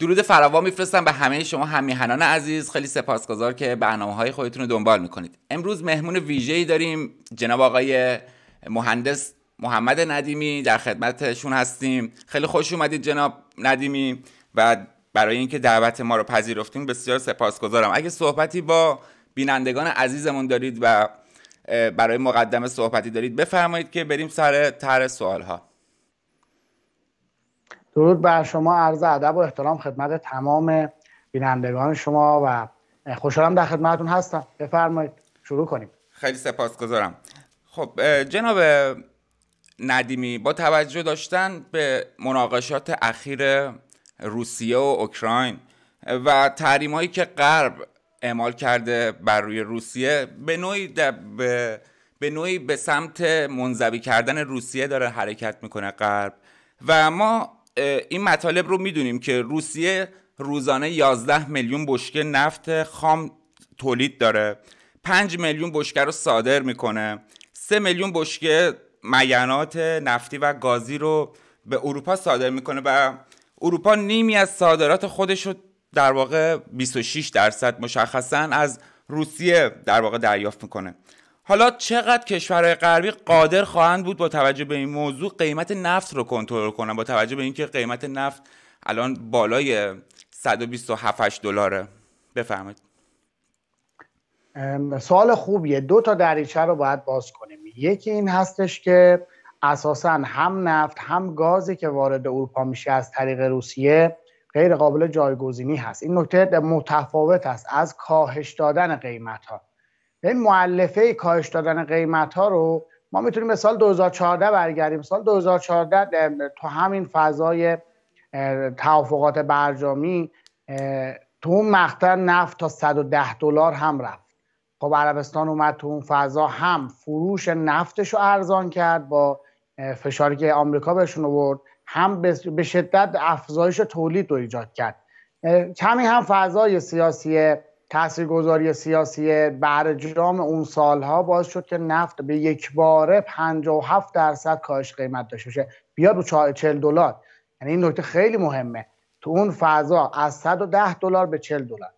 درود فراوان میفرستم به همه شما همیهنان عزیز خیلی سپاسگزار که برنامه های خودتون رو دنبال میکنید امروز مهمون ویژه ای داریم جناب آقای مهندس محمد ندیمی در خدمتشون هستیم خیلی خوش اومدید جناب ندیمی و برای اینکه دعوت ما رو پذیرفتیم بسیار سپاسگزارم اگه صحبتی با بینندگان عزیزمون دارید و برای مقدمه صحبتی دارید بفرمایید که بریم سر طرح سوال ها درود بر شما عرض ادب و احترام خدمت تمام بینندگان شما و خوشحالم در خدمتتون هستم بفرمایید شروع کنیم خیلی سپاسگزارم خب جناب ندیمی با توجه داشتن به مناقشات اخیر روسیه و اوکراین و تحریم هایی که غرب اعمال کرده بر روی روسیه به نوعی به, به نوعی به سمت منزوی کردن روسیه داره حرکت میکنه غرب و ما این مطالب رو میدونیم که روسیه روزانه 11 میلیون بشکه نفت خام تولید داره 5 میلیون بشکه رو صادر میکنه 3 میلیون بشکه معینات نفتی و گازی رو به اروپا صادر میکنه و اروپا نیمی از صادرات خودش رو در واقع 26 درصد مشخصا از روسیه در واقع دریافت میکنه حالا چقدر کشورهای غربی قادر خواهند بود با توجه به این موضوع قیمت نفت رو کنترل کنن با توجه به اینکه قیمت نفت الان بالای 127 دلاره بفهمید. سوال خوبیه دو تا دریچه رو باید باز کنیم یکی این هستش که اساسا هم نفت هم گازی که وارد اروپا میشه از طریق روسیه غیر قابل جایگزینی هست این نکته متفاوت است از کاهش دادن قیمت ها این معلفه کاهش دادن قیمت ها رو ما میتونیم به سال 2014 برگردیم سال 2014 تو همین فضای توافقات برجامی تو اون مقطع نفت تا 110 دلار هم رفت خب عربستان اومد تو اون فضا هم فروش نفتش رو ارزان کرد با فشاری که آمریکا بهشون آورد هم به شدت افزایش تولید رو ایجاد کرد کمی هم فضای سیاسی تاثیرگذاری سیاسی برجام اون سالها باعث شد که نفت به یک باره 57 درصد کاهش قیمت داشته باشه بیاد رو 40 دلار یعنی این نکته خیلی مهمه تو اون فضا از 110 دلار به 40 دلار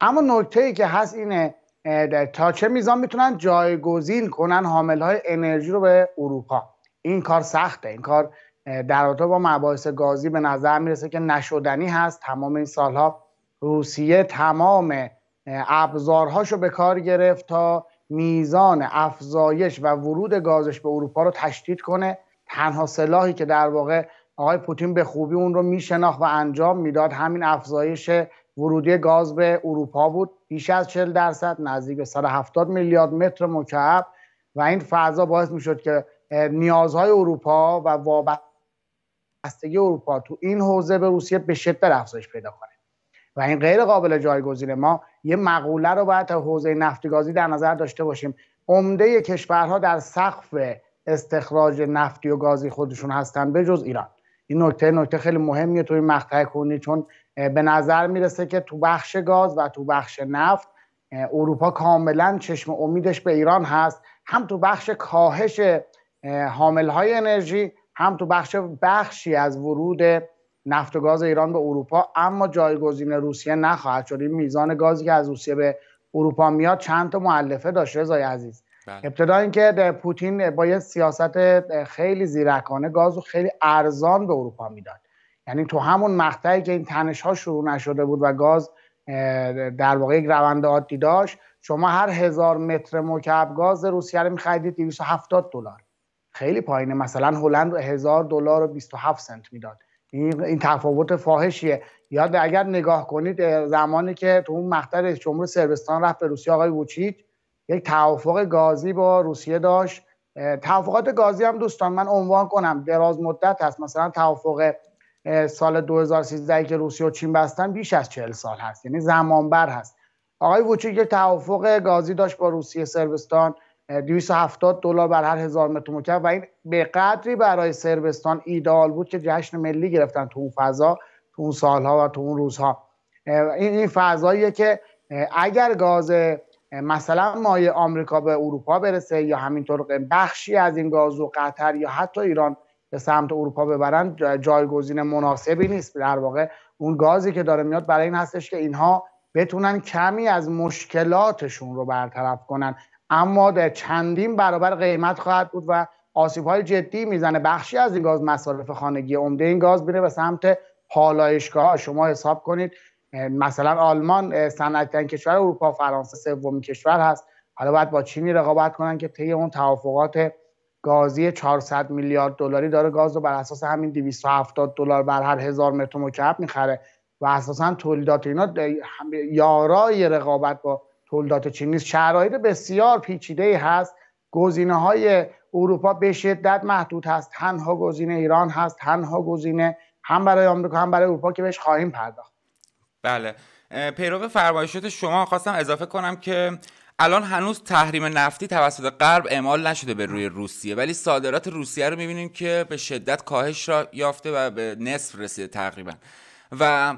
اما نکته ای که هست اینه تا چه میزان میتونن جایگزین کنن حامل های انرژی رو به اروپا این کار سخته این کار در رابطه با مباحث گازی به نظر میرسه که نشدنی هست تمام این سالها روسیه تمام ابزارهاش رو به کار گرفت تا میزان افزایش و ورود گازش به اروپا رو تشدید کنه تنها سلاحی که در واقع آقای پوتین به خوبی اون رو میشناخت و انجام میداد همین افزایش ورودی گاز به اروپا بود بیش از 40 درصد نزدیک به 170 میلیارد متر مکعب و این فضا باعث میشد که نیازهای اروپا و وابستگی اروپا تو این حوزه به روسیه به شدت افزایش پیدا کنه و این غیر قابل جایگزینه ما یه مقوله رو باید حوزه نفتی گازی در نظر داشته باشیم عمده کشورها در سقف استخراج نفتی و گازی خودشون هستن به جز ایران این نکته نکته خیلی مهمیه توی مقطع کنی چون به نظر میرسه که تو بخش گاز و تو بخش نفت اروپا کاملا چشم امیدش به ایران هست هم تو بخش کاهش حامل های انرژی هم تو بخش بخشی از ورود نفت و گاز ایران به اروپا اما جایگزین روسیه نخواهد شد این میزان گازی که از روسیه به اروپا میاد چند تا معلفه داشت رضای عزیز بله. ابتدا اینکه پوتین با یه سیاست خیلی زیرکانه گاز و خیلی ارزان به اروپا میداد یعنی تو همون مقطعی که این تنش ها شروع نشده بود و گاز در واقع یک روند عادی داشت شما هر هزار متر مکعب گاز روسیه رو می‌خریدید 270 دلار خیلی پایینه مثلا هلند هزار دلار و 27 سنت میداد این تفاوت فاحشیه یاد اگر نگاه کنید زمانی که تو اون مقطع جمهور سربستان رفت به روسیه آقای ووچیچ یک توافق گازی با روسیه داشت توافقات گازی هم دوستان من عنوان کنم دراز مدت هست مثلا توافق سال 2013 که روسیه و چین بستن بیش از 40 سال هست یعنی زمانبر هست آقای ووچیک یک توافق گازی داشت با روسیه سربستان 270 دلار بر هر هزار متر مکعب و این به قدری برای سربستان ایدال بود که جشن ملی گرفتن تو اون فضا تو اون سالها و تو اون روزها این این فضاییه که اگر گاز مثلا مای آمریکا به اروپا برسه یا همینطور بخشی از این گاز و قطر یا حتی ایران به سمت اروپا ببرن جایگزین مناسبی نیست در واقع اون گازی که داره میاد برای این هستش که اینها بتونن کمی از مشکلاتشون رو برطرف کنن اما در چندین برابر قیمت خواهد بود و آسیب های جدی میزنه بخشی از این گاز مصارف خانگی عمده این گاز میره به سمت پالایشگاه شما حساب کنید مثلا آلمان صنعت کشور اروپا فرانسه سومین کشور هست حالا باید با چینی رقابت کنن که طی اون توافقات گازی 400 میلیارد دلاری داره گاز رو بر اساس همین 270 دلار بر هر هزار متر مکعب میخره و اساسا تولیدات اینا یارای رقابت با داده چین نیست شرایط بسیار پیچیده هست گزینه های اروپا به شدت محدود هست تنها گزینه ایران هست تنها گزینه هم برای آمریکا هم برای اروپا که بهش خواهیم پرداخت بله پیرو فرمایشات شما خواستم اضافه کنم که الان هنوز تحریم نفتی توسط غرب اعمال نشده به روی روسیه ولی صادرات روسیه رو میبینیم که به شدت کاهش را یافته و به نصف رسیده تقریبا و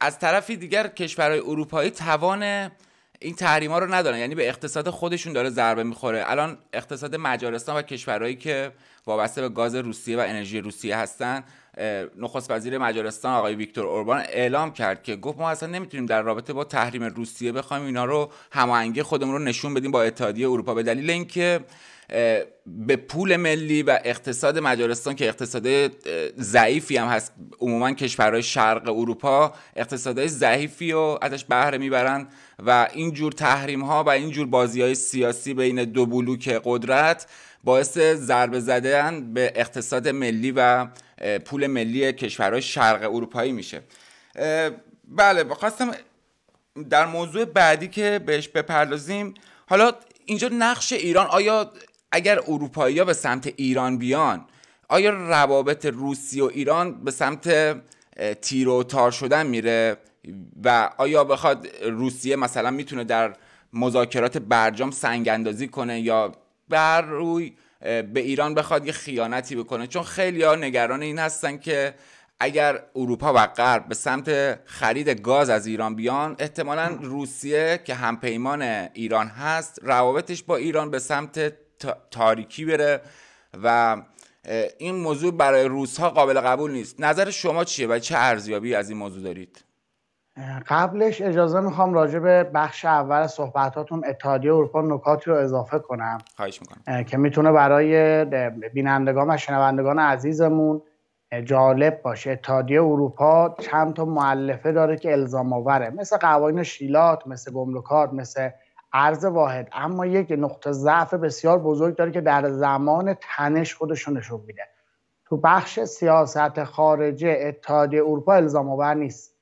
از طرفی دیگر کشورهای اروپایی توان این تحریما رو ندارن یعنی به اقتصاد خودشون داره ضربه میخوره الان اقتصاد مجارستان و کشورهایی که وابسته به گاز روسیه و انرژی روسیه هستن نخست وزیر مجارستان آقای ویکتور اوربان اعلام کرد که گفت ما اصلا نمیتونیم در رابطه با تحریم روسیه بخوایم اینا رو هماهنگی خودمون رو نشون بدیم با اتحادیه اروپا به دلیل اینکه به پول ملی و اقتصاد مجارستان که اقتصاد ضعیفی هم هست عموما کشورهای شرق اروپا اقتصادهای ضعیفی و ازش بهره میبرن و اینجور تحریم ها و اینجور بازی های سیاسی بین دو بلوک قدرت باعث ضربه زدن به اقتصاد ملی و پول ملی کشورهای شرق اروپایی میشه بله خواستم در موضوع بعدی که بهش بپردازیم حالا اینجا نقش ایران آیا اگر اروپایی ها به سمت ایران بیان آیا روابط روسی و ایران به سمت تیر و تار شدن میره و آیا بخواد روسیه مثلا میتونه در مذاکرات برجام سنگ اندازی کنه یا بر روی به ایران بخواد یه خیانتی بکنه چون خیلی ها نگران این هستن که اگر اروپا و غرب به سمت خرید گاز از ایران بیان احتمالا روسیه که همپیمان ایران هست روابطش با ایران به سمت تاریکی بره و این موضوع برای روس ها قابل قبول نیست نظر شما چیه و چه ارزیابی از این موضوع دارید قبلش اجازه میخوام راجع به بخش اول صحبتاتون اتحادیه اروپا نکاتی رو اضافه کنم خواهش میکنم که میتونه برای بینندگان و شنوندگان عزیزمون جالب باشه اتحادیه اروپا چند تا معلفه داره که الزام آوره مثل قوانین شیلات مثل گمرکات مثل ارز واحد اما یک نقطه ضعف بسیار بزرگ داره که در زمان تنش خودشون نشون میده تو بخش سیاست خارجه اتحادیه اروپا الزام آور نیست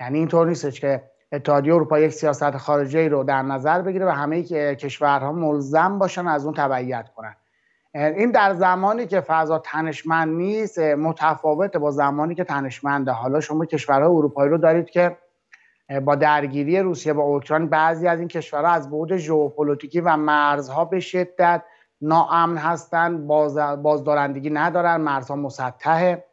یعنی اینطور نیستش که اتحادیه اروپا یک سیاست خارجی رو در نظر بگیره و همه کشورها ملزم باشن از اون تبعیت کنن این در زمانی که فضا تنشمند نیست متفاوته با زمانی که تنشمنده حالا شما کشورهای اروپایی رو دارید که با درگیری روسیه با اوکراین بعضی از این کشورها از بعد ژئوپلیتیکی و مرزها به شدت ناامن هستند باز بازدارندگی ندارن مرزها مسطحه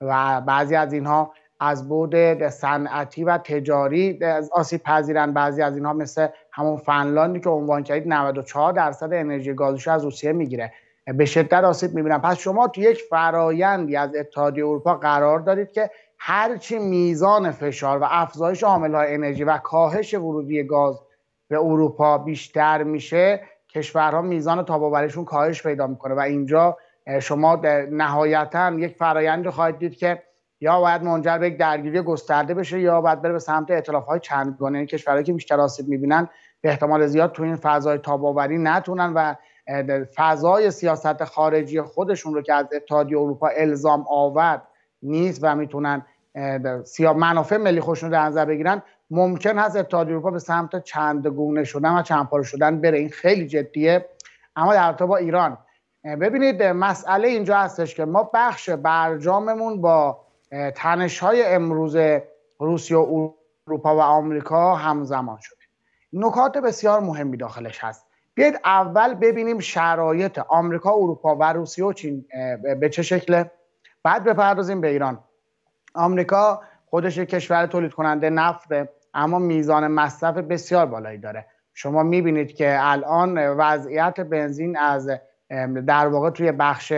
و بعضی از اینها از بود صنعتی و تجاری آسیب پذیرن بعضی از اینها مثل همون فنلاندی که عنوان کردید 94 درصد انرژی گازش از روسیه میگیره به شدت آسیب میبینن پس شما تو یک فرایندی از اتحادیه اروپا قرار دارید که هرچی میزان فشار و افزایش های انرژی و کاهش ورودی گاز به اروپا بیشتر میشه کشورها میزان تاباوریشون کاهش پیدا میکنه و اینجا شما نهایتا یک فرایند خواهید دید که یا باید منجر به یک درگیری گسترده بشه یا باید بره به سمت ائتلاف‌های چندگانه یعنی کشورهایی که بیشتر آسیب میبینن به احتمال زیاد تو این فضای تاباوری نتونن و فضای سیاست خارجی خودشون رو که از اتحادیه اروپا الزام آورد نیست و میتونن سیا منافع ملی خودشون رو در نظر بگیرن ممکن هست اتحادیه اروپا به سمت چندگونه شدن و چندپاره شدن بره این خیلی جدیه اما در با ایران ببینید مسئله اینجا هستش که ما بخش برجاممون با تنش های امروز روسیه و اروپا و آمریکا همزمان شده نکات بسیار مهمی داخلش هست بیاید اول ببینیم شرایط آمریکا اروپا و روسیه و چین به چه شکله بعد بپردازیم به ایران آمریکا خودش کشور تولید کننده نفته اما میزان مصرف بسیار بالایی داره شما میبینید که الان وضعیت بنزین از در واقع توی بخش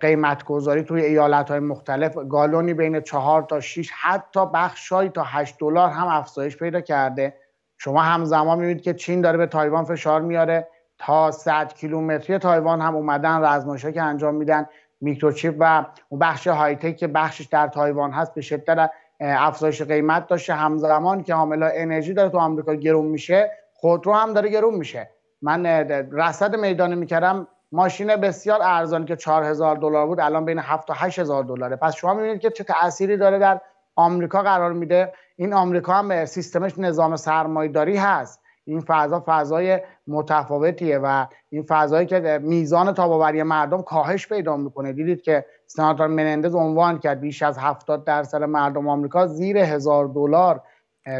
قیمت گذاری توی ایالت های مختلف گالونی بین چهار تا 6 حتی بخشایی تا 8 دلار هم افزایش پیدا کرده شما همزمان میبینید که چین داره به تایوان فشار میاره تا 100 کیلومتری تایوان هم اومدن رزمایشی که انجام میدن میکروچیپ و اون بخش هایتک که بخشش در تایوان هست به شدت افزایش قیمت داشته همزمان که حامل انرژی داره تو آمریکا گرون میشه خودرو هم داره گرون میشه من رصد میدانه میکردم ماشین بسیار ارزان که 4000 دلار بود الان بین 7 تا 8000 دلاره پس شما میبینید که چه تأثیری داره در آمریکا قرار میده این آمریکا هم به سیستمش نظام سرمایهداری هست این فضا فضای متفاوتیه و این فضایی که میزان تاباوری مردم کاهش پیدا میکنه دیدید که سناتور منندز عنوان کرد بیش از 70 درصد مردم آمریکا زیر هزار دلار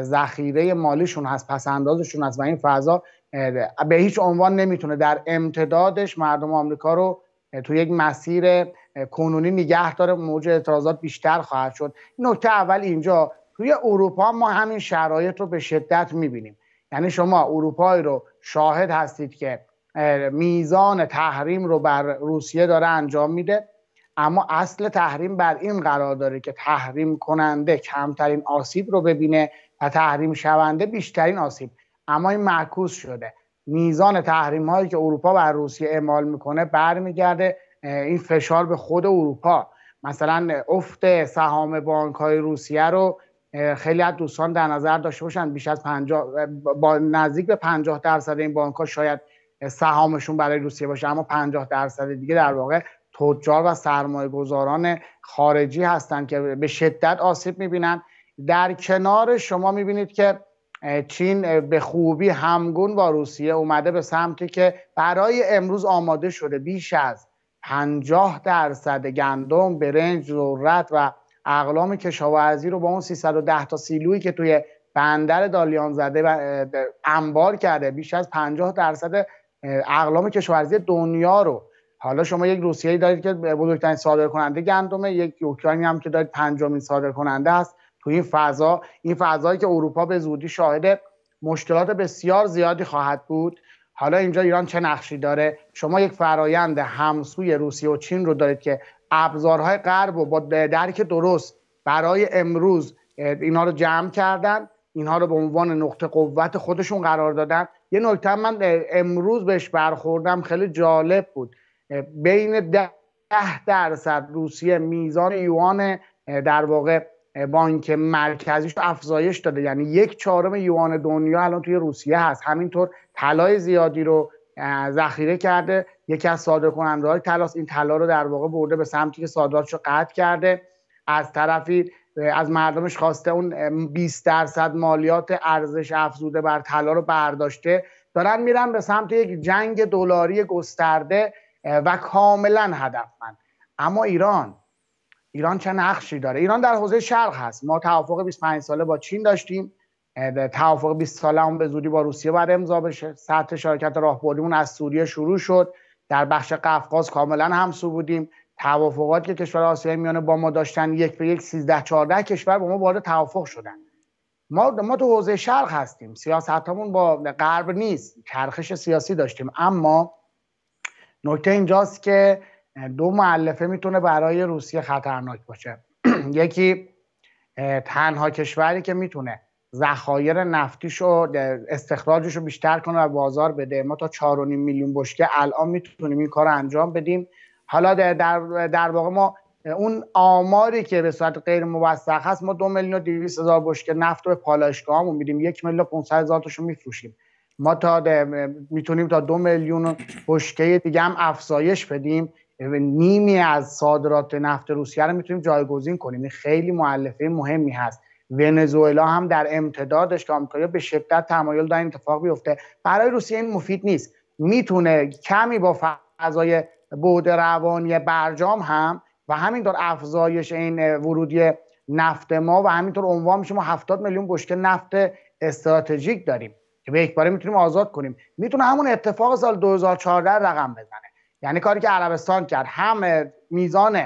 ذخیره مالیشون هست پس اندازشون هست و این فضا به هیچ عنوان نمیتونه در امتدادش مردم آمریکا رو تو یک مسیر کنونی نگه داره موج اعتراضات بیشتر خواهد شد نکته اول اینجا توی اروپا ما همین شرایط رو به شدت میبینیم یعنی شما اروپایی رو شاهد هستید که میزان تحریم رو بر روسیه داره انجام میده اما اصل تحریم بر این قرار داره که تحریم کننده کمترین آسیب رو ببینه و تحریم شونده بیشترین آسیب اما این معکوس شده میزان تحریم هایی که اروپا بر روسیه اعمال میکنه برمیگرده این فشار به خود اروپا مثلا افت سهام بانک های روسیه رو خیلی از دوستان در نظر داشته باشن بیش از 50 با نزدیک به پنجاه درصد این بانک ها شاید سهامشون برای روسیه باشه اما پنجاه درصد دیگه در واقع تجار و سرمایه گذاران خارجی هستند که به شدت آسیب میبینن در کنار شما میبینید که چین به خوبی همگون با روسیه اومده به سمتی که برای امروز آماده شده بیش از 50 درصد گندم، برنج، ذرت و اقلام کشاورزی رو با اون 310 تا سیلویی که توی بندر دالیان زده و انبار کرده بیش از 50 درصد اقلام کشاورزی دنیا رو حالا شما یک ای دارید که بزرگترین صادر کننده گندمه یک اوکراینی هم که دارید پنجمین صادر کننده است تو این فضا این فضایی که اروپا به زودی شاهد مشکلات بسیار زیادی خواهد بود حالا اینجا ایران چه نقشی داره شما یک فرایند همسوی روسیه و چین رو دارید که ابزارهای غرب و با درک درست برای امروز اینا رو جمع کردن اینها رو به عنوان نقطه قوت خودشون قرار دادن یه نکته من امروز بهش برخوردم خیلی جالب بود بین ده درصد روسیه میزان یوان در واقع بانک مرکزیش افزایش داده یعنی یک چهارم یوان دنیا الان توی روسیه هست همینطور طلای زیادی رو ذخیره کرده یکی از صادر کننده های تلاس این طلا رو در واقع برده به سمتی که صادراتش رو قطع کرده از طرفی از مردمش خواسته اون 20 درصد مالیات ارزش افزوده بر طلا رو برداشته دارن میرن به سمت یک جنگ دلاری گسترده و کاملا هدفمند اما ایران ایران چه نقشی داره ایران در حوزه شرق هست ما توافق 25 ساله با چین داشتیم توافق 20 ساله هم به زودی با روسیه باید امضا بشه سطح شرکت راهبردیمون از سوریه شروع شد در بخش قفقاز کاملا همسو بودیم توافقات که کشور آسیای میانه با ما داشتن یک به یک 13 14 کشور با ما وارد توافق شدن ما ما تو حوزه شرق هستیم سیاستمون با غرب نیست چرخش سیاسی داشتیم اما نکته اینجاست که دو معلفه میتونه برای روسیه خطرناک باشه یکی تنها کشوری که میتونه ذخایر نفتیش و استخراجش رو بیشتر کنه و بازار بده ما تا 4.5 میلیون بشکه الان میتونیم این کار رو انجام بدیم حالا در, در, واقع ما اون آماری که به صورت غیر موثق هست ما دو میلیون و دیویس هزار بشکه نفت رو به همون میدیم یک میلیون و پونسد هزار رو میفروشیم ما تا میتونیم تا دو میلیون بشکه دیگه هم افزایش بدیم نیمی از صادرات نفت روسیه رو میتونیم جایگزین کنیم این خیلی معلفه مهمی هست ونزوئلا هم در امتدادش که آمریکا به شدت تمایل دارن اتفاق بیفته برای روسیه این مفید نیست میتونه کمی با فضای بود روانی برجام هم و همینطور افزایش این ورودی نفت ما و همینطور عنوان میشه ما 70 میلیون بشکه نفت استراتژیک داریم که به یک باره میتونیم آزاد کنیم میتونه همون اتفاق سال 2014 رقم بزنه یعنی کاری که عربستان کرد هم میزان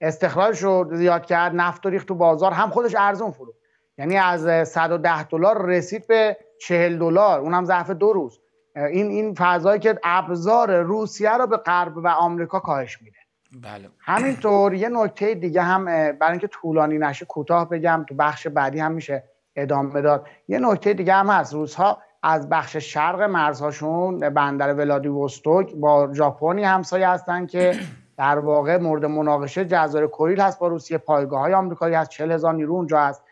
استخراجش رو زیاد کرد نفت و ریخت تو بازار هم خودش ارزون فروخت یعنی از 110 دلار رسید به 40 دلار اونم ظرف دو روز این این فضایی که ابزار روسیه رو به غرب و آمریکا کاهش میده بله همینطور یه نکته دیگه هم برای اینکه طولانی نشه کوتاه بگم تو بخش بعدی هم میشه ادامه داد یه نکته دیگه هم هست روزها از بخش شرق مرزهاشون بندر وستوک با ژاپنی همسایه هستن که در واقع مورد مناقشه جزایر کوریل هست با روسیه پایگاه های آمریکایی هست چهل هزار نیرو اونجا هست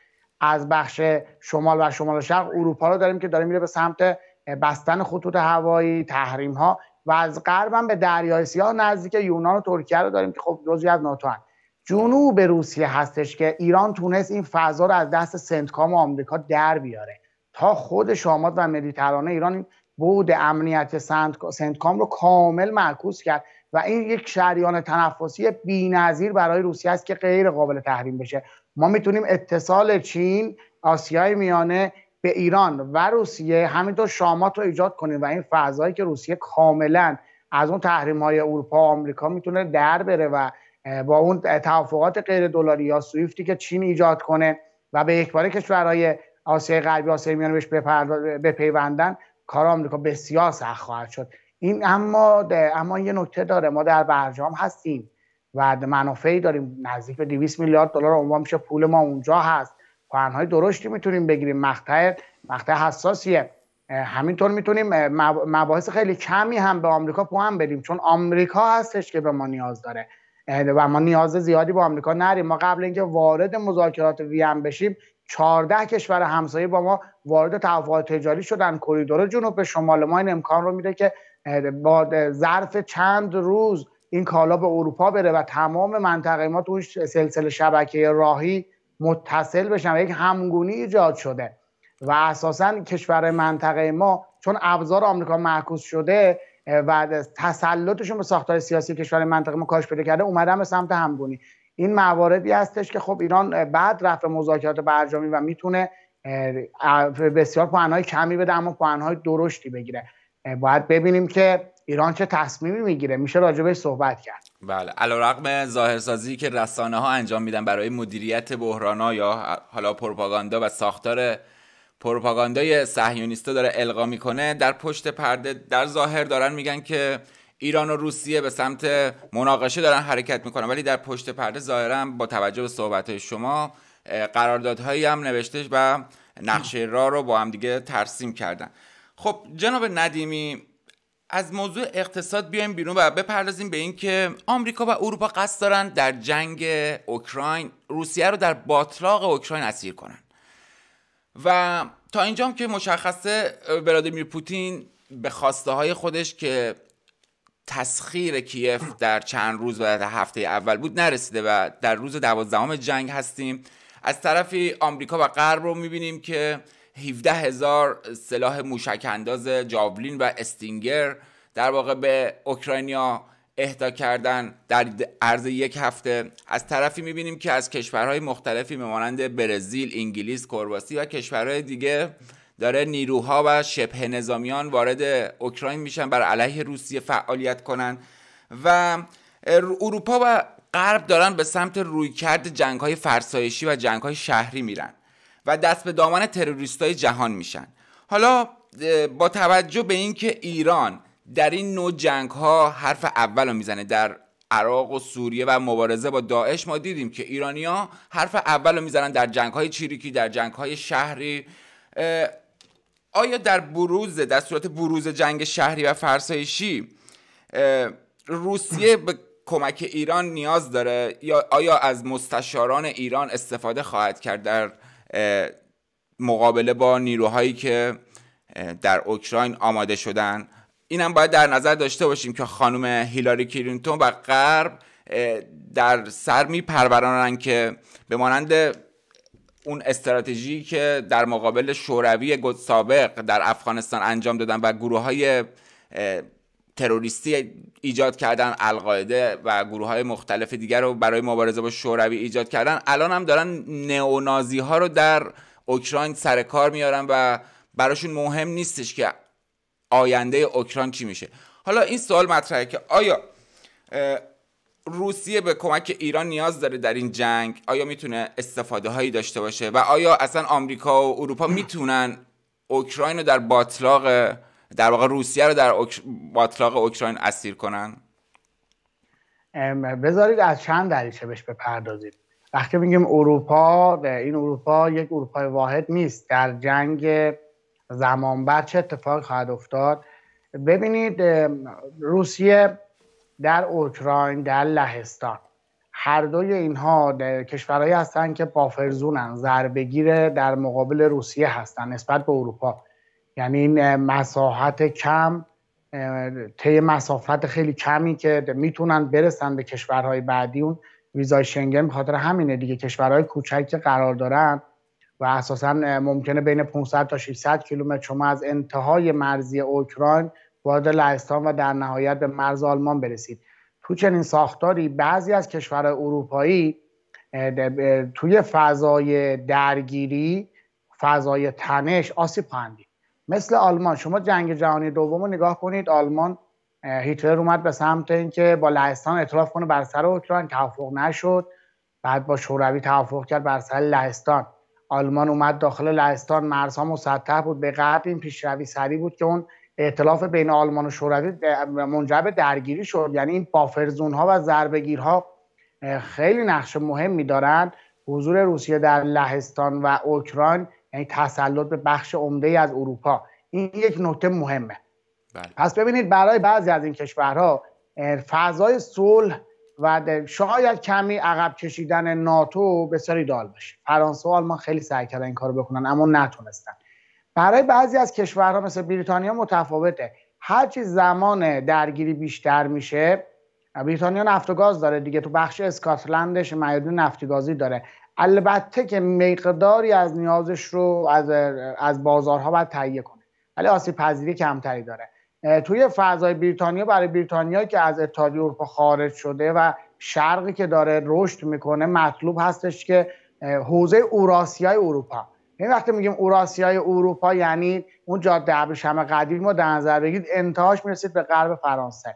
از بخش شمال و شمال شرق اروپا رو داریم که داره میره به سمت بستن خطوط هوایی تحریم ها و از غرب به دریای سیاه نزدیک یونان و ترکیه رو داریم که خب جزی از ناتو هن. جنوب روسیه هستش که ایران تونست این فضا رو از دست سنتکام آمریکا در بیاره تا خود شامات و مدیترانه ایران بود امنیت سنتکام رو کامل معکوس کرد و این یک شریان تنفسی بینظیر برای روسیه است که غیر قابل تحریم بشه ما میتونیم اتصال چین آسیای میانه به ایران و روسیه همینطور شامات رو ایجاد کنیم و این فضایی که روسیه کاملا از اون تحریم های اروپا و آمریکا میتونه در بره و با اون توافقات غیر دلاری یا سویفتی که چین ایجاد کنه و به یکباره کشورهای آسیای غربی آسیای میانه بهش بپیوندن کار آمریکا بسیار سخت خواهد شد این اما اما یه نکته داره ما در برجام هستیم و منافعی داریم نزدیک به 200 میلیارد دلار عنوان میشه پول ما اونجا هست پهنهای درشتی میتونیم بگیریم مقطع مقطع حساسیه همینطور میتونیم مباحث خیلی کمی هم به آمریکا پوهم بدیم چون آمریکا هستش که به ما نیاز داره و ما نیاز زیادی به آمریکا نریم ما قبل اینکه وارد مذاکرات وین بشیم 14 کشور همسایه با ما وارد توافقات تجاری شدن کریدور جنوب به شمال ما این امکان رو میده که با ظرف چند روز این کالا به اروپا بره و تمام منطقه ما توی سلسله شبکه راهی متصل بشن و یک همگونی ایجاد شده و اساسا کشور منطقه ما چون ابزار آمریکا معکوس شده و تسلطشون به ساختار سیاسی کشور منطقه ما کاش پیدا کرده اومدن به سمت همگونی این مواردی هستش که خب ایران بعد رفت مذاکرات برجامی و میتونه بسیار پوانهای کمی بده اما پوانهای درشتی بگیره باید ببینیم که ایران چه تصمیمی میگیره میشه راجبش صحبت کرد بله علیرغم سازی که رسانه ها انجام میدن برای مدیریت بحران یا حالا پروپاگاندا و ساختار پروپاگاندای صهیونیستا داره القا میکنه در پشت پرده در ظاهر دارن میگن که ایران و روسیه به سمت مناقشه دارن حرکت میکنن ولی در پشت پرده ظاهرا با توجه به صحبت شما قراردادهایی هم نوشتهش و نقشه را رو با هم دیگه ترسیم کردن خب جناب ندیمی از موضوع اقتصاد بیایم بیرون و بپردازیم به اینکه آمریکا و اروپا قصد دارن در جنگ اوکراین روسیه رو در باطلاق اوکراین اسیر کنن و تا اینجام که مشخصه ولادیمیر پوتین به خواسته های خودش که تسخیر کیف در چند روز و هفته اول بود نرسیده و در روز دوازدهم جنگ هستیم از طرفی آمریکا و غرب رو میبینیم که 17 هزار سلاح موشک انداز جاولین و استینگر در واقع به اوکراینیا اهدا کردن در عرض یک هفته از طرفی میبینیم که از کشورهای مختلفی مانند برزیل، انگلیس، کرواسی و کشورهای دیگه داره نیروها و شبه نظامیان وارد اوکراین میشن بر علیه روسیه فعالیت کنن و اروپا و غرب دارن به سمت رویکرد جنگ های فرسایشی و جنگ های شهری میرن و دست به دامن تروریست های جهان میشن حالا با توجه به اینکه ایران در این نوع جنگ ها حرف اول رو میزنه در عراق و سوریه و مبارزه با داعش ما دیدیم که ایرانیا حرف اول رو میزنن در جنگ های چیریکی در جنگ های شهری آیا در بروز در صورت بروز جنگ شهری و فرسایشی روسیه به کمک ایران نیاز داره یا آیا از مستشاران ایران استفاده خواهد کرد در مقابله با نیروهایی که در اوکراین آماده شدن اینم باید در نظر داشته باشیم که خانم هیلاری کلینتون و غرب در سر می پرورانن که به مانند اون استراتژی که در مقابل شوروی سابق در افغانستان انجام دادن و گروه های تروریستی ایجاد کردن القاعده و گروه های مختلف دیگر رو برای مبارزه با شوروی ایجاد کردن الان هم دارن نئونازی ها رو در اوکراین سر کار میارن و براشون مهم نیستش که آینده اوکراین چی میشه حالا این سوال مطرحه که آیا روسیه به کمک ایران نیاز داره در این جنگ آیا میتونه استفاده هایی داشته باشه و آیا اصلا آمریکا و اروپا میتونن اوکراین رو در باطلاق در واقع روسیه رو در اوکر... باطلاق اوکراین اسیر کنن بذارید از چند دریچه بهش بپردازید وقتی میگیم اروپا این اروپا یک اروپا واحد نیست در جنگ زمان چه اتفاق خواهد افتاد ببینید روسیه در اوکراین در لهستان هر دوی اینها کشورهایی هستند که بافرزونن ضربگیر در مقابل روسیه هستند نسبت به اروپا یعنی این مساحت کم طی مسافت خیلی کمی که میتونن برسن به کشورهای بعدی اون ویزای شنگن خاطر همینه دیگه کشورهای کوچک که قرار دارن و اساسا ممکنه بین 500 تا 600 کیلومتر شما از انتهای مرزی اوکراین وارد لهستان و در نهایت به مرز آلمان برسید تو چنین ساختاری بعضی از کشورهای اروپایی توی فضای درگیری فضای تنش آسیب خواهند مثل آلمان شما جنگ جهانی دوم رو نگاه کنید آلمان هیتلر اومد به سمت اینکه با لهستان اطراف کنه بر سر اوکراین توافق نشد بعد با شوروی توافق کرد بر سر لهستان آلمان اومد داخل لهستان مرزها مسطح بود به قدر این پیشروی سری بود که اون اعتلاف بین آلمان و شوروی منجر درگیری شد یعنی این بافرزون ها و ضربگیرها خیلی نقش مهمی دارند حضور روسیه در لهستان و اوکراین یعنی تسلط به بخش عمده از اروپا این یک نکته مهمه بله. پس ببینید برای بعضی از این کشورها فضای صلح و شاید کمی عقب کشیدن ناتو بسیاری دال باشه فرانسه و آلمان خیلی سعی کردن این کارو بکنن اما نتونستن برای بعضی از کشورها مثل بریتانیا متفاوته هرچی زمان درگیری بیشتر میشه بریتانیا نفت و گاز داره دیگه تو بخش اسکاتلندش معدن نفتی گازی داره البته که مقداری از نیازش رو از, از بازارها باید تهیه کنه ولی آسیب پذیری کمتری داره توی فضای بریتانیا برای بریتانیا که از اتحادیه اروپا خارج شده و شرقی که داره رشد میکنه مطلوب هستش که حوزه اوراسیای اروپا این یعنی وقتی میگیم اوراسیای اروپا یعنی اون جاده ابریشم قدیل ما در نظر بگیرید انتهاش میرسید به غرب فرانسه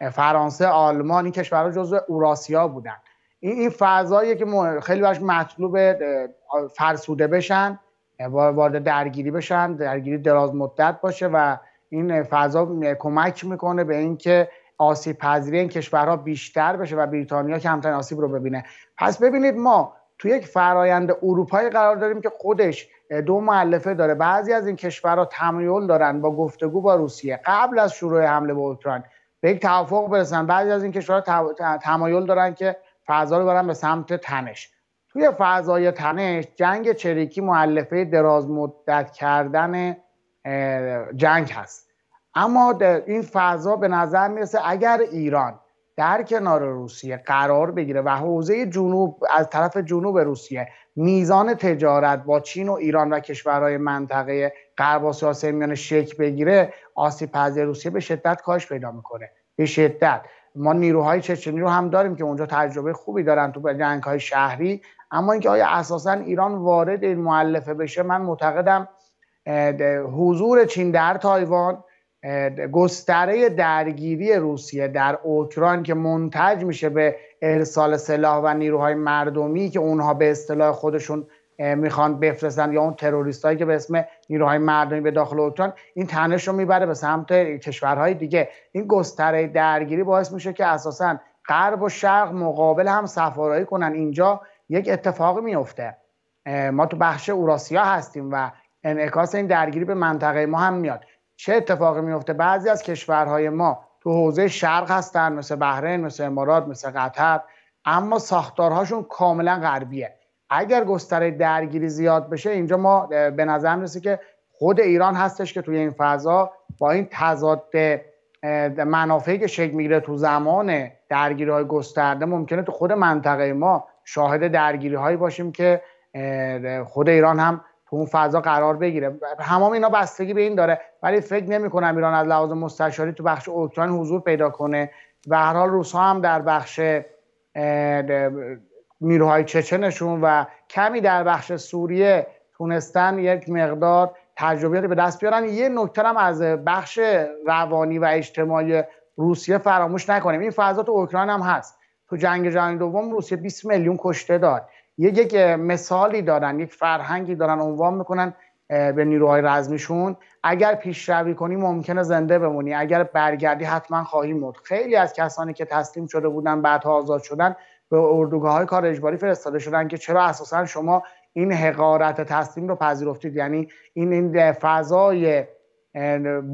بله. فرانسه آلمان این کشورها جزو اوراسیا بودن این این که خیلی باش مطلوب فرسوده بشن وارد درگیری بشن درگیری دراز مدت باشه و این فضا کمک میکنه به اینکه آسیب پذیری این کشورها بیشتر بشه و بریتانیا کمتر آسیب رو ببینه پس ببینید ما تو یک فرایند اروپایی قرار داریم که خودش دو معلفه داره بعضی از این کشورها تمایل دارن با گفتگو با روسیه قبل از شروع حمله به اوکراین به یک توافق برسن بعضی از این کشورها تمایل دارن که فضا رو برن به سمت تنش توی فضای تنش جنگ چریکی معلفه دراز مدت کردن جنگ هست اما این فضا به نظر میرسه اگر ایران در کنار روسیه قرار بگیره و حوزه جنوب از طرف جنوب روسیه میزان تجارت با چین و ایران و کشورهای منطقه غرب آسیا میانه شکل بگیره آسیب پذیر روسیه به شدت کاش پیدا میکنه به شدت ما نیروهای چچنی رو هم داریم که اونجا تجربه خوبی دارن تو جنگ های شهری اما اینکه آیا اساسا ایران وارد این معلفه بشه من معتقدم حضور چین در تایوان گستره درگیری روسیه در اوکراین که منتج میشه به ارسال سلاح و نیروهای مردمی که اونها به اصطلاح خودشون میخوان بفرستن یا اون تروریست هایی که به اسم نیروهای مردمی به داخل اوکراین این تنش رو میبره به سمت کشورهای دیگه این گستره درگیری باعث میشه که اساسا غرب و شرق مقابل هم سفارایی کنن اینجا یک اتفاق میفته ما تو بخش اوراسیا هستیم و انعکاس این درگیری به منطقه ما هم میاد چه اتفاقی میفته بعضی از کشورهای ما تو حوزه شرق هستن مثل بحرین مثل امارات مثل قطر اما ساختارهاشون کاملا غربیه اگر گستره درگیری زیاد بشه اینجا ما به نظر میرسه که خود ایران هستش که توی این فضا با این تضاد منافعی که شکل میگیره تو زمان درگیری های گسترده ممکنه تو خود منطقه ما شاهد درگیری هایی باشیم که خود ایران هم تو اون فضا قرار بگیره تمام اینا بستگی به این داره ولی فکر نمی کنم ایران از لحاظ مستشاری تو بخش اوکراین حضور پیدا کنه و هر حال روس هم در بخش نیروهای چچنشون و کمی در بخش سوریه تونستن یک مقدار تجربیاتی به دست بیارن یه نکته هم از بخش روانی و اجتماعی روسیه فراموش نکنیم این فضا تو اوکراین هم هست تو جنگ جهانی دوم روسیه 20 میلیون کشته داد یک مثالی دارن یک فرهنگی دارن عنوان میکنن به نیروهای رزمیشون اگر پیشروی کنی ممکنه زنده بمونی اگر برگردی حتما خواهی مرد خیلی از کسانی که تسلیم شده بودن بعدها آزاد شدن به اردوگاه های کار اجباری فرستاده شدن که چرا اساسا شما این حقارت تسلیم رو پذیرفتید یعنی این این فضای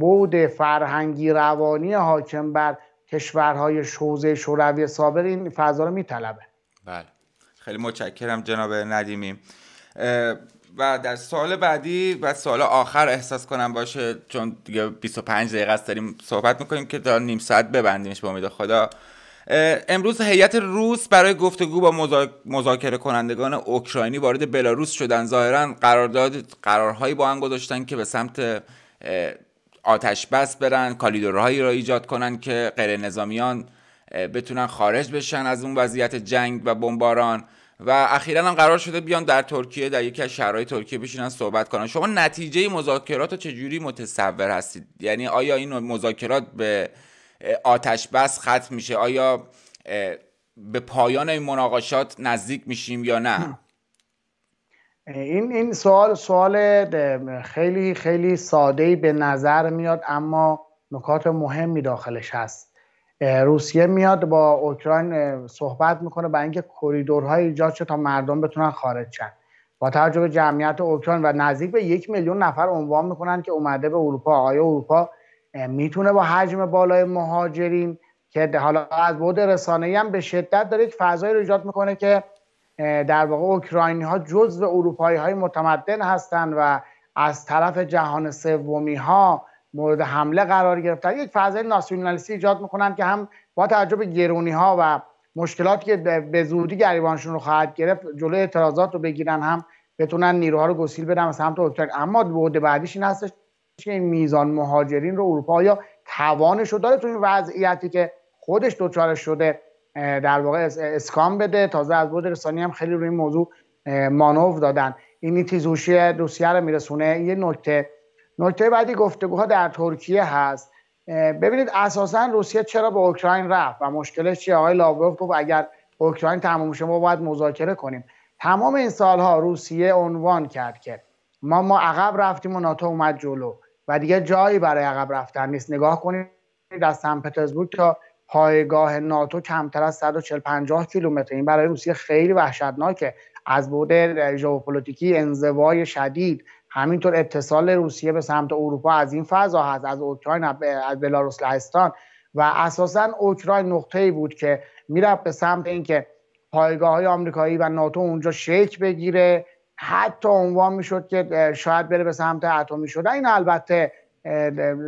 بود فرهنگی روانی حاکم بر کشورهای شوزه شوروی سابق این فضا رو میطلبه بله خیلی متشکرم جناب ندیمی و در سال بعدی و سال آخر احساس کنم باشه چون دیگه 25 دقیقه است داریم صحبت میکنیم که تا نیم ساعت ببندیمش با امید خدا امروز هیئت روس برای گفتگو با مذاکره کنندگان اوکراینی وارد بلاروس شدن ظاهرا قرارداد قرارهایی با هم گذاشتن که به سمت آتش بس برن کالیدورهایی را ایجاد کنن که غیر نظامیان بتونن خارج بشن از اون وضعیت جنگ و بمباران و اخیرا هم قرار شده بیان در ترکیه در یکی از شهرهای ترکیه بشینن صحبت کنن شما نتیجه مذاکرات رو چجوری متصور هستید یعنی آیا این مذاکرات به آتش بس ختم میشه آیا به پایان این مناقشات نزدیک میشیم یا نه این این سوال سوال خیلی خیلی ساده به نظر میاد اما نکات مهمی داخلش هست روسیه میاد با اوکراین صحبت میکنه برای اینکه کریدورهای ایجاد شد تا مردم بتونن خارج شن با توجه به جمعیت اوکراین و نزدیک به یک میلیون نفر عنوان میکنن که اومده به اروپا آیا اروپا میتونه با حجم بالای مهاجرین که حالا از بود رسانه‌ای هم به شدت داره یک فضای رو ایجاد میکنه که در واقع اوکراینی ها جزو اروپایی های متمدن هستند و از طرف جهان سومی ها مورد حمله قرار گرفتن یک فضای ناسیونالیستی ایجاد میکنن که هم با توجه به گرونی ها و مشکلاتی که به زودی گریبانشون رو خواهد گرفت جلوی اعتراضات رو بگیرن هم بتونن نیروها رو گسیل بدن و سمت اوکراین اما بعد بعدیش این هستش که این میزان مهاجرین رو اروپا یا توانش رو داره تو این وضعیتی که خودش دچار شده در واقع اسکام بده تازه از بود رسانی هم خیلی روی این موضوع مانور دادن این تیزوشی روسیه رو میرسونه یه نکته نکته بعدی گفتگوها در ترکیه هست ببینید اساسا روسیه چرا به اوکراین رفت و مشکلش چیه آقای لاوروف گفت اگر اوکراین تمام ما باید مذاکره کنیم تمام این سالها روسیه عنوان کرد که ما ما عقب رفتیم و ناتو اومد جلو و دیگه جایی برای عقب رفتن نیست نگاه کنید از سن پترزبورگ تا پایگاه ناتو کمتر از 140 50 کیلومتر این برای روسیه خیلی وحشتناکه از بوده ژئوپلیتیکی انزوای شدید همینطور اتصال روسیه به سمت اروپا از این فضا هست از اوکراین از بلاروس لهستان و اساسا اوکراین نقطه ای بود که میرفت به سمت اینکه پایگاه های آمریکایی و ناتو اونجا شکل بگیره حتی عنوان میشد که شاید بره به سمت اتمی شدن این البته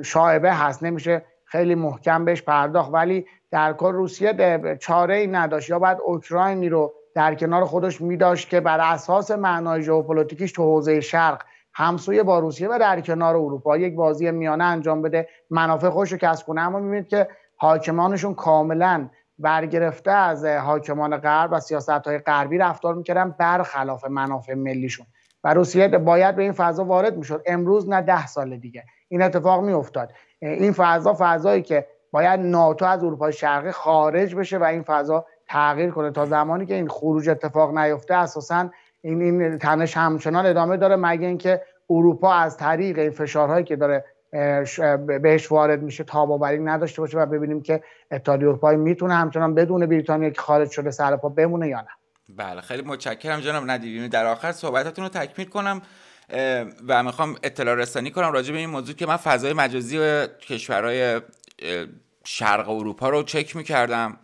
شاعبه هست نمیشه خیلی محکم بهش پرداخت ولی در کل روسیه چاره ای نداشت یا باید اوکراینی رو در کنار خودش میداشت که بر اساس معنای ژئوپلیتیکیش تو حوزه شرق همسوی با روسیه و در کنار اروپا یک بازی میانه انجام بده منافع خوش رو کسب کنه اما میبینید که حاکمانشون کاملا برگرفته از حاکمان غرب و سیاست های غربی رفتار میکردن برخلاف منافع ملیشون و روسیه باید به این فضا وارد میشد امروز نه ده سال دیگه این اتفاق میافتاد این فضا فضایی که باید ناتو از اروپا شرقی خارج بشه و این فضا تغییر کنه تا زمانی که این خروج اتفاق نیفته اساساً این این تنش همچنان ادامه داره مگه اینکه اروپا از طریق این فشارهایی که داره بهش وارد میشه باوری نداشته باشه و ببینیم که اتحادیه اروپایی میتونه همچنان بدون بریتانیا که خارج شده سر پا بمونه یا نه بله خیلی متشکرم جناب ندیمی در آخر صحبتاتون رو تکمیل کنم و میخوام اطلاع رسانی کنم راجع به این موضوع که من فضای مجازی و کشورهای شرق اروپا رو چک میکردم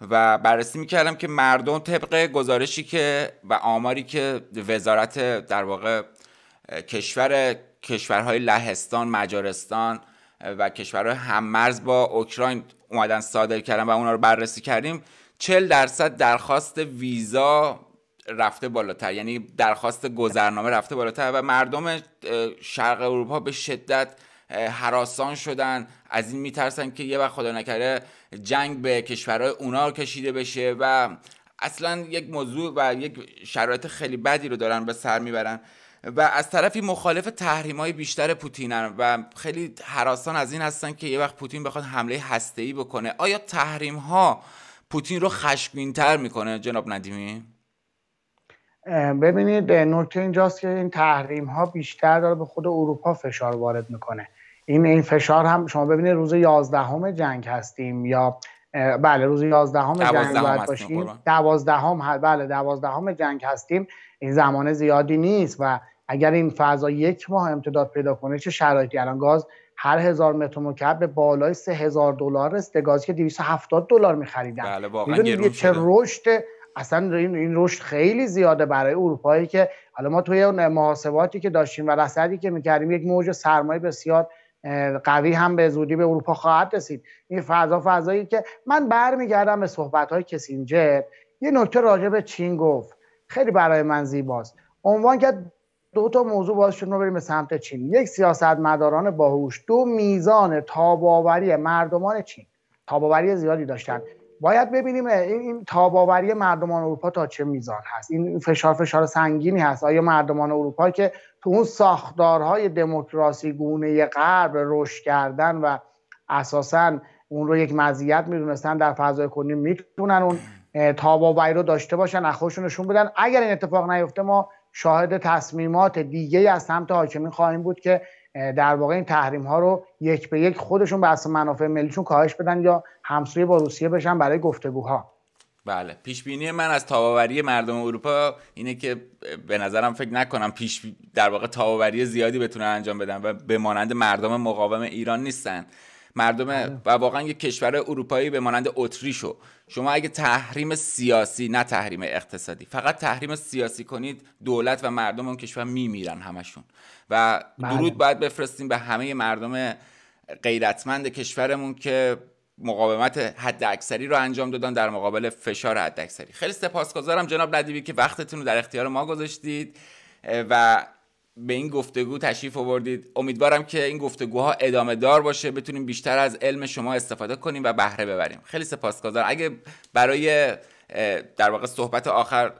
و بررسی میکردم که مردم طبق گزارشی که و آماری که وزارت در واقع کشور کشورهای لهستان مجارستان و کشورهای هممرز با اوکراین اومدن صادر کردن و اونا رو بررسی کردیم 40 درصد درخواست ویزا رفته بالاتر یعنی درخواست گذرنامه رفته بالاتر و مردم شرق اروپا به شدت حراسان شدن از این میترسن که یه وقت خدا نکره جنگ به کشورهای اونا کشیده بشه و اصلا یک موضوع و یک شرایط خیلی بدی رو دارن به سر میبرن و از طرفی مخالف تحریم های بیشتر پوتینن و خیلی حراسان از این هستن که یه وقت پوتین بخواد حمله هسته ای بکنه آیا تحریم ها پوتین رو خشمین تر میکنه جناب ندیمی ببینید نکته اینجاست که این تحریم ها بیشتر داره به خود اروپا فشار وارد میکنه این این فشار هم شما ببینید روز 11 همه جنگ هستیم یا بله روز 11 همه جنگ باید باشیم 12 هم بله 12 همه جنگ هستیم این زمان زیادی نیست و اگر این فضا یک ماه امتداد پیدا کنه چه شرایطی الان گاز هر هزار متر مکعب به بالای سه هزار دلار است گازی که 270 دلار می‌خریدن بله واقعا چه رشد اصلا این این رشد خیلی زیاده برای اروپایی که حالا ما توی اون محاسباتی که داشتیم و رصدی که میکردیم یک موج سرمایه بسیار قوی هم به زودی به اروپا خواهد رسید این فضا فضایی که من برمیگردم به صحبت های کسینجر یه نکته راجع به چین گفت خیلی برای من زیباست عنوان که دو تا موضوع شد رو بریم به سمت چین یک مداران باهوش دو میزان تاباوری مردمان چین تاباوری زیادی داشتن باید ببینیم این تاباوری مردمان اروپا تا چه میزان هست این فشار فشار سنگینی هست آیا مردمان اروپا که تو اون ساختارهای دموکراسی گونه غرب رشد کردن و اساسا اون رو یک مزیت میدونستن در فضای کنی میتونن اون تاب و رو داشته باشن اخوشونشون بدن اگر این اتفاق نیفته ما شاهد تصمیمات دیگه از سمت حاکمین خواهیم بود که در واقع این تحریم ها رو یک به یک خودشون به منافع ملیشون کاهش بدن یا همسوی با روسیه بشن برای گفتگوها بله پیش بینی من از تاباوری مردم اروپا اینه که به نظرم فکر نکنم پیش در واقع تاباوری زیادی بتونن انجام بدن و به مانند مردم مقاوم ایران نیستن مردم بله. و واقعا یک کشور اروپایی به مانند اتریشو شما اگه تحریم سیاسی نه تحریم اقتصادی فقط تحریم سیاسی کنید دولت و مردم اون کشور میمیرن همشون و بله. درود باید بفرستیم به همه مردم غیرتمند کشورمون که مقاومت حداکثری رو انجام دادن در مقابل فشار حداکثری خیلی سپاسگزارم جناب ندیبی که وقتتون رو در اختیار ما گذاشتید و به این گفتگو تشریف آوردید امیدوارم که این گفتگوها ادامه دار باشه بتونیم بیشتر از علم شما استفاده کنیم و بهره ببریم خیلی سپاسگزارم اگه برای در واقع صحبت آخر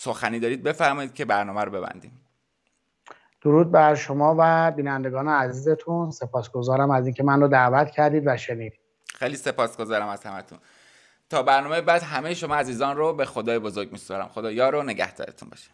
سخنی دارید بفرمایید که برنامه رو ببندیم درود بر شما و بینندگان عزیزتون سپاسگزارم از اینکه من دعوت کردید و شنیدید خیلی سپاسگزارم از همتون تا برنامه بعد همه شما عزیزان رو به خدای بزرگ میسپارم خدا یار و نگهدارتون باشه